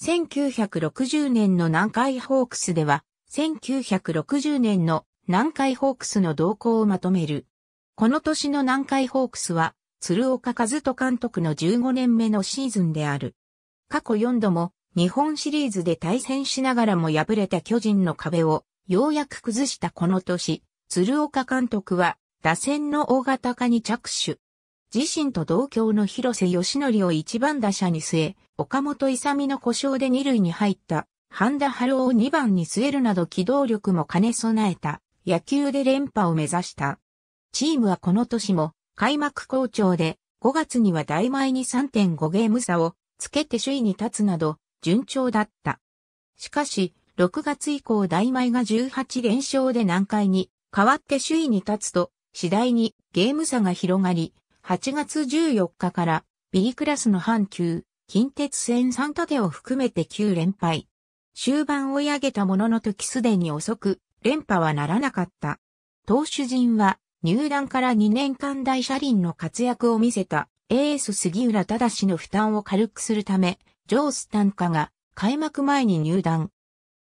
1960年の南海ホークスでは、1960年の南海ホークスの動向をまとめる。この年の南海ホークスは、鶴岡和人監督の15年目のシーズンである。過去4度も日本シリーズで対戦しながらも敗れた巨人の壁をようやく崩したこの年、鶴岡監督は打線の大型化に着手。自身と同郷の広瀬義則を一番打者に据え、岡本勇の故障で二塁に入った、半田春夫を二番に据えるなど機動力も兼ね備えた、野球で連覇を目指した。チームはこの年も、開幕好調で、5月には大前に3.5ゲーム差をつけて首位に立つなど、順調だった。しかし、6月以降大前が18連勝で難解に、変わって首位に立つと、次第にゲーム差が広がり、8月14日から B クラスの阪急、近鉄線3盾を含めて9連敗。終盤追い上げたものの時すでに遅く、連覇はならなかった。投手陣は入団から2年間大車輪の活躍を見せたエース杉浦正の負担を軽くするため、ジョー・スタンカが開幕前に入団。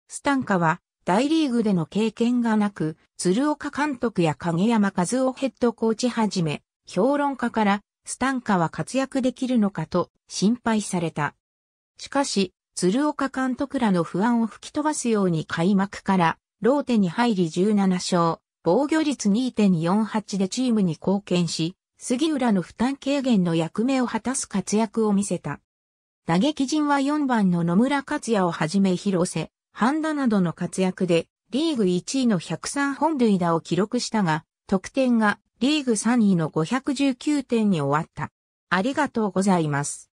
スタンカは大リーグでの経験がなく、鶴岡監督や影山和夫ヘッドコーチはじめ、評論家からスタンカは活躍できるのかと心配された。しかし、鶴岡監督らの不安を吹き飛ばすように開幕からローテに入り17勝、防御率2.48でチームに貢献し、杉浦の負担軽減の役目を果たす活躍を見せた。打撃陣は4番の野村克也をはじめ広瀬、半田などの活躍で、リーグ1位の103本塁打を記録したが、得点がリーグ3位の519点に終わった。ありがとうございます。